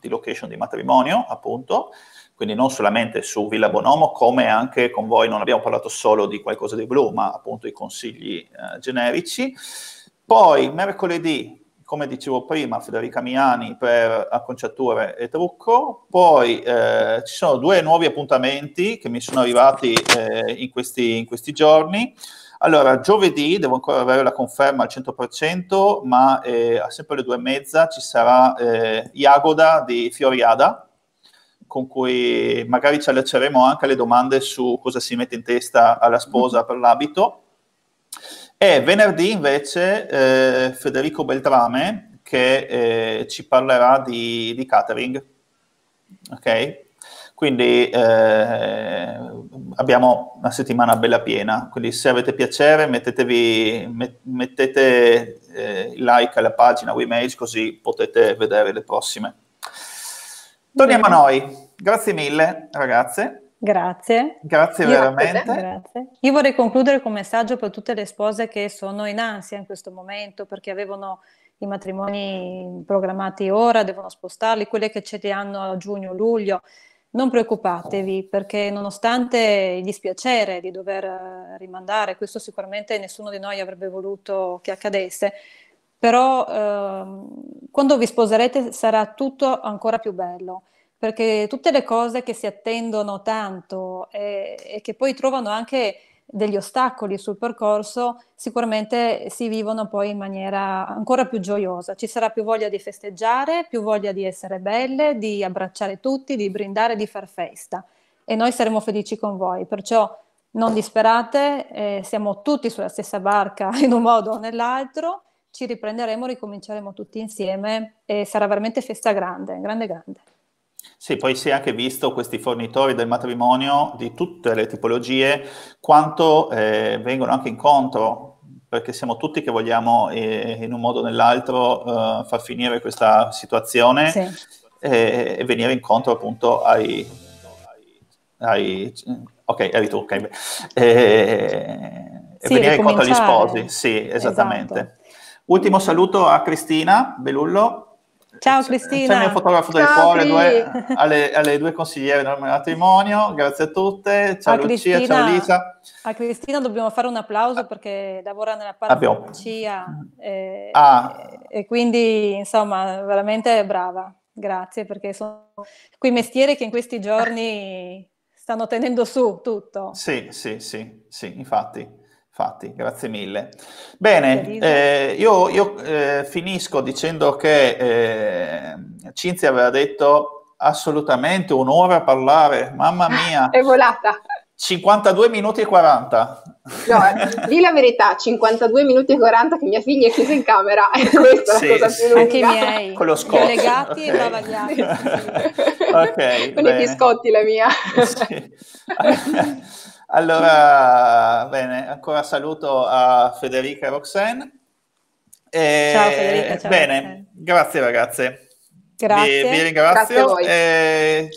di location di matrimonio, appunto quindi non solamente su Villa Bonomo, come anche con voi non abbiamo parlato solo di qualcosa di blu, ma appunto i consigli eh, generici. Poi mercoledì, come dicevo prima, Federica Miani per acconciature e trucco, poi eh, ci sono due nuovi appuntamenti che mi sono arrivati eh, in, questi, in questi giorni. Allora, giovedì devo ancora avere la conferma al 100%, ma eh, sempre alle due e mezza ci sarà eh, Iagoda di Fioriada, con cui magari ci allacceremo anche alle domande su cosa si mette in testa alla sposa mm-hmm. per l'abito. E venerdì invece eh, Federico Beltrame che eh, ci parlerà di, di catering. Ok? Quindi eh, abbiamo una settimana bella piena, quindi se avete piacere mettetevi, met, mettete eh, like alla pagina WeMage così potete vedere le prossime. Torniamo Bene. a noi. Grazie mille, ragazze. Grazie. Grazie veramente. Grazie. Io vorrei concludere con un messaggio per tutte le spose che sono in ansia in questo momento perché avevano i matrimoni programmati ora, devono spostarli, quelle che ce li hanno a giugno, luglio. Non preoccupatevi perché nonostante il dispiacere di dover eh, rimandare, questo sicuramente nessuno di noi avrebbe voluto che accadesse, però eh, quando vi sposerete sarà tutto ancora più bello, perché tutte le cose che si attendono tanto e, e che poi trovano anche degli ostacoli sul percorso, sicuramente si vivono poi in maniera ancora più gioiosa. Ci sarà più voglia di festeggiare, più voglia di essere belle, di abbracciare tutti, di brindare, di far festa. E noi saremo felici con voi. Perciò non disperate, eh, siamo tutti sulla stessa barca in un modo o nell'altro ci riprenderemo, ricominceremo tutti insieme e sarà veramente festa grande, grande, grande. Sì, poi si è anche visto questi fornitori del matrimonio di tutte le tipologie, quanto eh, vengono anche incontro, perché siamo tutti che vogliamo eh, in un modo o nell'altro eh, far finire questa situazione sì. e, e, venire incontro appunto ai... ai ok, eri tu, ok. Eh, e, sì, e venire incontro agli sposi, sì, esattamente. Esatto. Ultimo saluto a Cristina Belullo. Ciao Cristina. C'è il mio fotografo del Ciao, cuore, due, alle, alle, due consigliere del matrimonio, grazie a tutte. Ciao a Lucia, Cristina, ciao Lisa. A Cristina dobbiamo fare un applauso perché lavora nella farmacia eh, ah. e, ah. e quindi insomma veramente brava. Grazie perché sono quei mestieri che in questi giorni stanno tenendo su tutto. Sì, sì, sì, sì, infatti. Infatti, grazie mille. Bene, eh, io, io eh, finisco dicendo che eh, Cinzia aveva detto assolutamente un'ora a parlare, mamma mia. È volata. 52 minuti e 40. No, eh, di la verità, 52 minuti e 40 che mia figlia è chiusa in camera. Questa sì, è la cosa sì. più Anche i miei. Con lo scotto. legati okay. e lavagliati. ok. Con bene. i biscotti la mia. Sì. Allora, bene, ancora saluto a Federica e Roxanne. E, ciao Federica, ciao Bene, Roxanne. grazie ragazze. Grazie. Vi, vi ringrazio grazie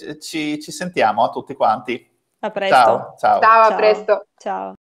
e ci, ci, sentiamo a tutti quanti. A presto. Ciao, ciao. ciao a ciao. presto. Ciao.